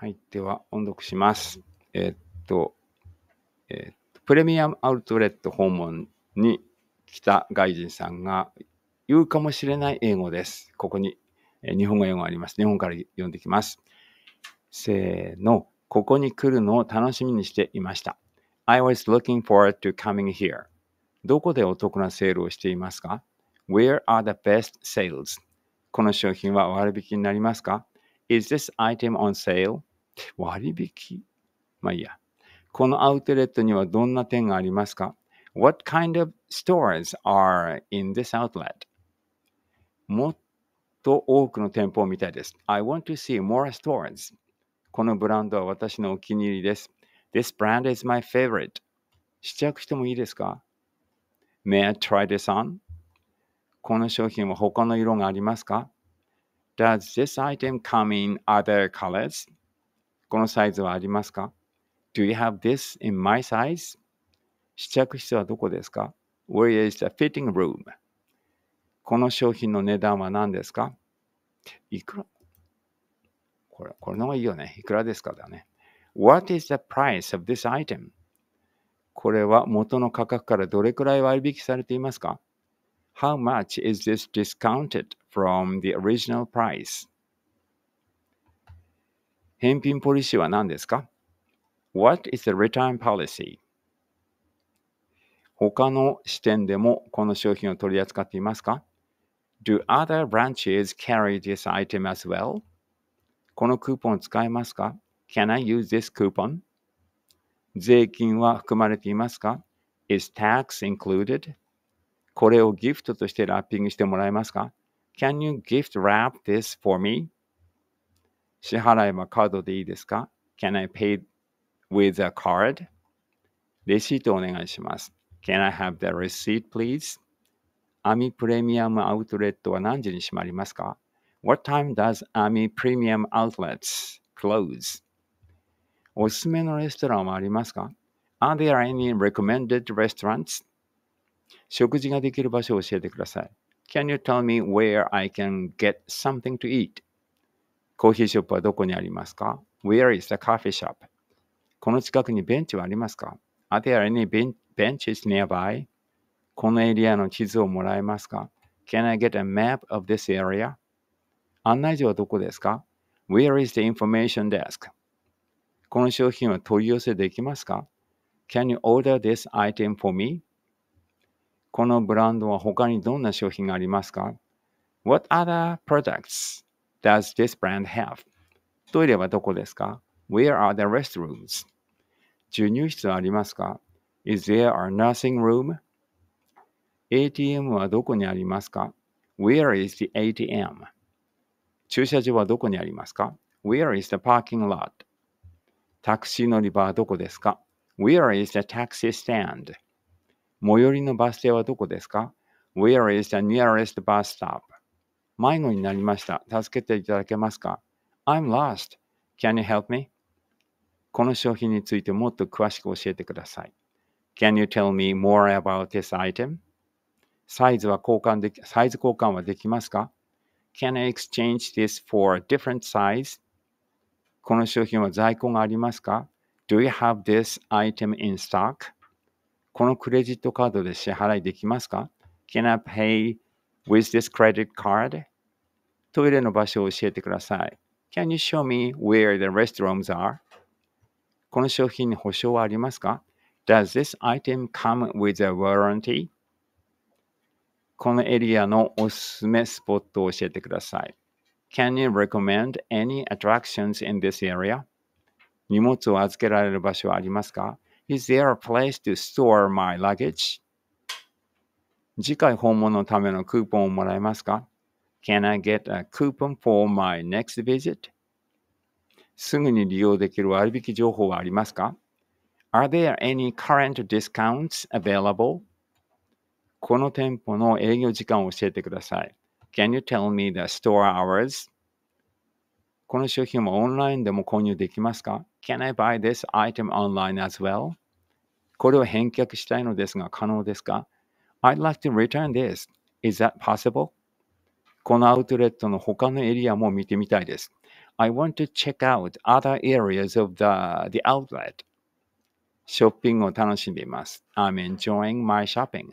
はい、では音読します。えー、っと、えー、っと、プレミアムアウトレット訪問に来た外人さんが言うかもしれない英語です。ここに、えー、日本語英語あります。日本から読んできます。せーの、ここに来るのを楽しみにしていました。I was looking forward to coming here. どこでお得なセールをしていますか ?Where are the best sales? この商品は割引になりますか ?Is this item on sale? 割引まあいいや。このアウトレットにはどんな点がありますか ?What kind of stores are in this outlet? もっと多くの店舗を見たいです。I want to see more stores. このブランドは私のお気に入りです。This brand is my favorite. 試着してもいいですか ?May I try this on? この商品は他の色がありますか ?Does this item come in other colors? このサイズはありますか ?Do you have this in my size? 試着室はどこですか ?Where is the fitting room? この商品の値段は何ですかいくらこれ、これの方がいいよね。いくらですかだね。What is the price of this item? これは元の価格からどれくらい割引されていますか ?How much is this discounted from the original price? 返品ポリシーは何ですか ?What is the return policy? 他の支店でもこの商品を取り扱っていますか ?Do other branches carry this item as well? このクーポンを使えますか ?Can I use this coupon? 税金は含まれていますか ?Is tax included? これをギフトとしてラッピングしてもらえますか ?Can you gift wrap this for me? 支払いはカードでいいですか ?Can I pay with a card? レシートお願いします。Can I have the receipt, please? アミプレミアムアウトレットは何時に閉まりますか ?What time does Ami Premium Outlets close? おすすめのレストランはありますか ?Are there any recommended restaurants? 食事ができる場所を教えてください。Can you tell me where I can get something to eat? コーヒーショップはどこにありますか ?Where is the coffee shop? この近くにベンチはありますか ?Are there any benches nearby? このエリアの地図をもらえますか ?Can I get a map of this area? 案内所はどこですか ?Where is the information desk? この商品は問い寄せできますか ?Can you order this item for me? このブランドは他にどんな商品がありますか ?What other products does this brand have? トイレはどこですか ?Where are the restrooms? 授乳室はありますか ?Is there a nursing room?ATM はどこにありますか ?Where is the ATM? 駐車場はどこにありますか ?Where is the parking lot? タクシー乗り場はどこですか ?Where is the taxi stand? 最寄りのバス停はどこですか ?Where is the nearest bus stop? 迷子になりました。助けていただけますか ?I'm lost. Can you help me? この商品についてもっと詳しく教えてください。Can you tell me more about this item? サイズは交換でき、サイズ交換はできますか ?Can I exchange this for a different size? この商品は在庫がありますか ?Do you have this item in stock? このクレジットカードで支払いできますか ?Can I pay with this credit card? トイレの場所を教えてください。Can you show me where the restrooms are? この商品に保証はありますか ?Does this item come with a warranty? このエリアのおすすめスポットを教えてください。Can you recommend any attractions in this area? 荷物を預けられる場所はありますか ?Is there a place to store my luggage? 次回訪問のためのクーポンをもらえますか Can I get a coupon for my next visit? すぐに利用できる割引情報はありますか ?Are there any current discounts available? この店舗の営業時間を教えてください。Can you tell me the store hours? この商品もオンラインでも購入できますか ?Can I buy this item online as well? これを返却したいのですが可能ですか ?I'd like to return this. Is that possible? このアウトレットの他のエリアも見てみたいです。I want to check out other areas of the, the outlet. ショッピングを楽しんでいます。I'm enjoying my shopping.